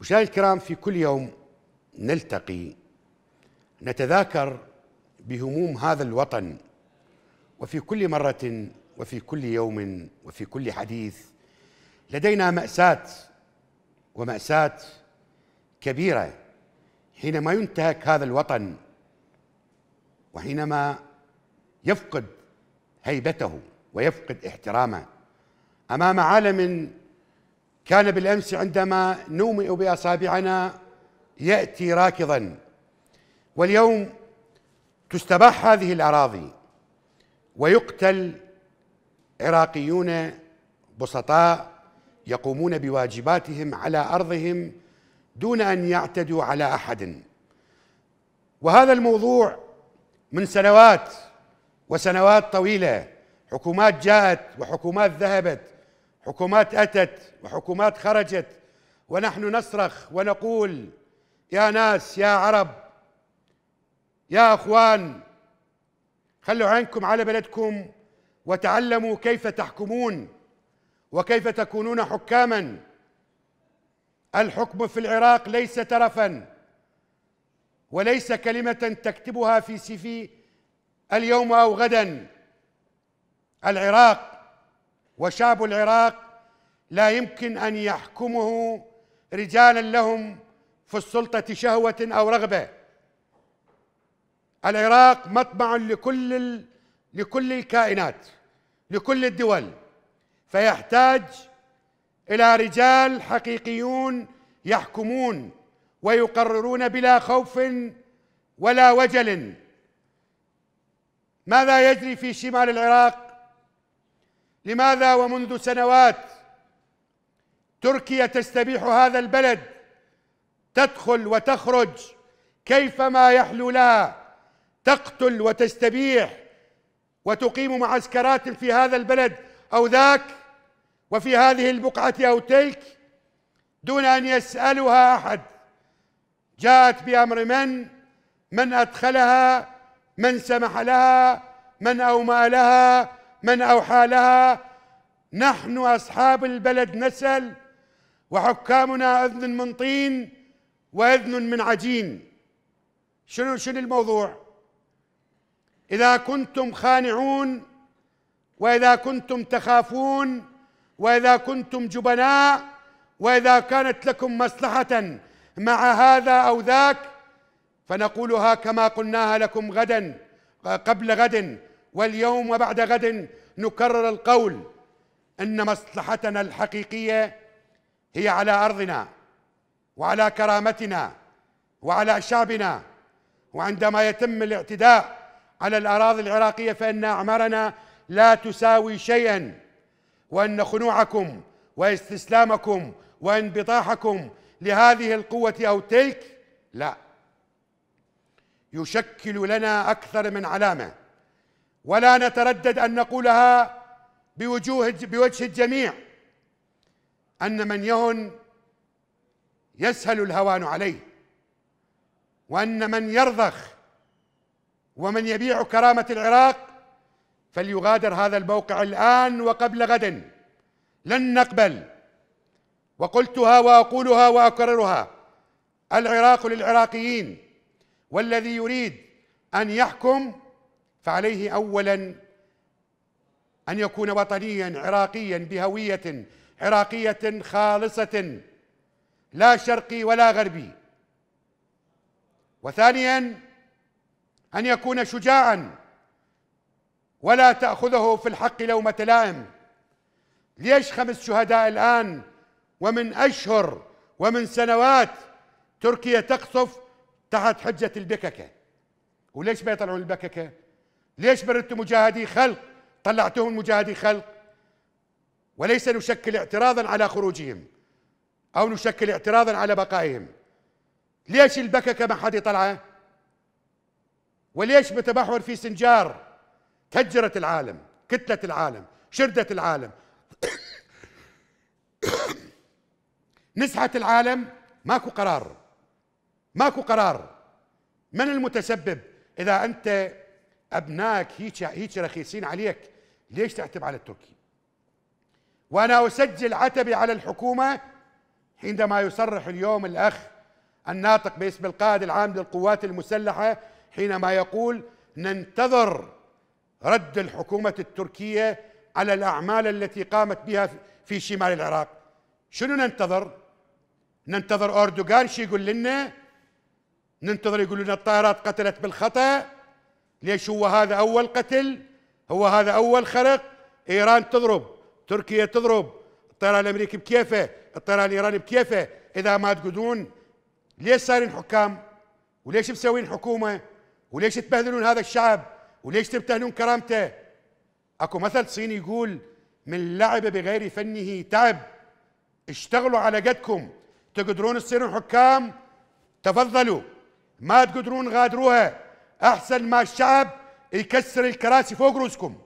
مشاهدي الكرام في كل يوم نلتقي نتذاكر بهموم هذا الوطن وفي كل مرة وفي كل يوم وفي كل حديث لدينا مأساة ومأساة كبيرة حينما ينتهك هذا الوطن وحينما يفقد هيبته ويفقد احترامه امام عالم كان بالامس عندما نومئ باصابعنا ياتي راكضا واليوم تستباح هذه الاراضي ويقتل عراقيون بسطاء يقومون بواجباتهم على ارضهم دون ان يعتدوا على احد وهذا الموضوع من سنوات وسنوات طويله حكومات جاءت وحكومات ذهبت حكومات أتت وحكومات خرجت ونحن نصرخ ونقول يا ناس يا عرب يا أخوان خلوا عينكم على بلدكم وتعلموا كيف تحكمون وكيف تكونون حكاما الحكم في العراق ليس ترفا وليس كلمة تكتبها في سيفي اليوم أو غدا العراق وشاب العراق لا يمكن ان يحكمه رجالا لهم في السلطه شهوه او رغبه العراق مطمع لكل ال... لكل الكائنات لكل الدول فيحتاج الى رجال حقيقيون يحكمون ويقررون بلا خوف ولا وجل ماذا يجري في شمال العراق لماذا ومنذ سنوات تركيا تستبيح هذا البلد تدخل وتخرج كيفما يحلو لها تقتل وتستبيح وتقيم معسكرات في هذا البلد او ذاك وفي هذه البقعه او تلك دون ان يسالها احد جاءت بامر من من ادخلها من سمح لها من أومأ لها من أوحى لها نحن أصحاب البلد نسل وحكامنا أذن من طين وأذن من عجين شنو شنو الموضوع إذا كنتم خانعون وإذا كنتم تخافون وإذا كنتم جبناء وإذا كانت لكم مصلحة مع هذا أو ذاك فنقولها كما قلناها لكم غدا قبل غد واليوم وبعد غد نكرر القول ان مصلحتنا الحقيقيه هي على ارضنا وعلى كرامتنا وعلى شعبنا وعندما يتم الاعتداء على الاراضي العراقيه فان اعمارنا لا تساوي شيئا وان خنوعكم واستسلامكم وانبطاحكم لهذه القوه او تلك لا يشكل لنا اكثر من علامه ولا نتردد ان نقولها بوجوه بوجه الجميع ان من يهن يسهل الهوان عليه وان من يرضخ ومن يبيع كرامه العراق فليغادر هذا الموقع الان وقبل غد لن نقبل وقلتها واقولها واكررها العراق للعراقيين والذي يريد ان يحكم فعليه اولا ان يكون وطنيا عراقيا بهويه عراقيه خالصه لا شرقي ولا غربي وثانيا ان يكون شجاعا ولا تاخذه في الحق لومه لائم ليش خمس شهداء الان ومن اشهر ومن سنوات تركيا تقصف تحت حجه البككه وليش ما يطلعون البككه ليش بردتوا مجاهدي خلق طلعتهم مجاهدي خلق وليس نشكل اعتراضا على خروجهم أو نشكل اعتراضا على بقائهم ليش البككة ما حد يطلعه وليش متمحور في سنجار فجرت العالم كتلت العالم شردت العالم نسحت العالم ماكو قرار ماكو قرار من المتسبب اذا انت أبنائك هيك هيك رخيصين عليك ليش تعتب على التركي وأنا أسجل عتبي على الحكومة عندما يصرح اليوم الأخ الناطق باسم القائد العام للقوات المسلحة حينما يقول ننتظر رد الحكومة التركية على الأعمال التي قامت بها في شمال العراق شنو ننتظر؟ ننتظر أردوغان شي يقول لنا ننتظر يقول لنا الطائرات قتلت بالخطأ ليش هو هذا أول قتل هو هذا أول خرق إيران تضرب تركيا تضرب الطيران الأمريكي بكيفه الطيران الإيراني بكيفه إذا ما تقدون ليش صايرين حكام وليش مسوين حكومة وليش تبهذلون هذا الشعب وليش تمتهنون كرامته اكو مثل صيني يقول من لعب بغير فنه تعب اشتغلوا على قدكم تقدرون تصيرون حكام تفضلوا ما تقدرون غادروها احسن ما الشعب يكسر الكراسي فوق رؤوسكم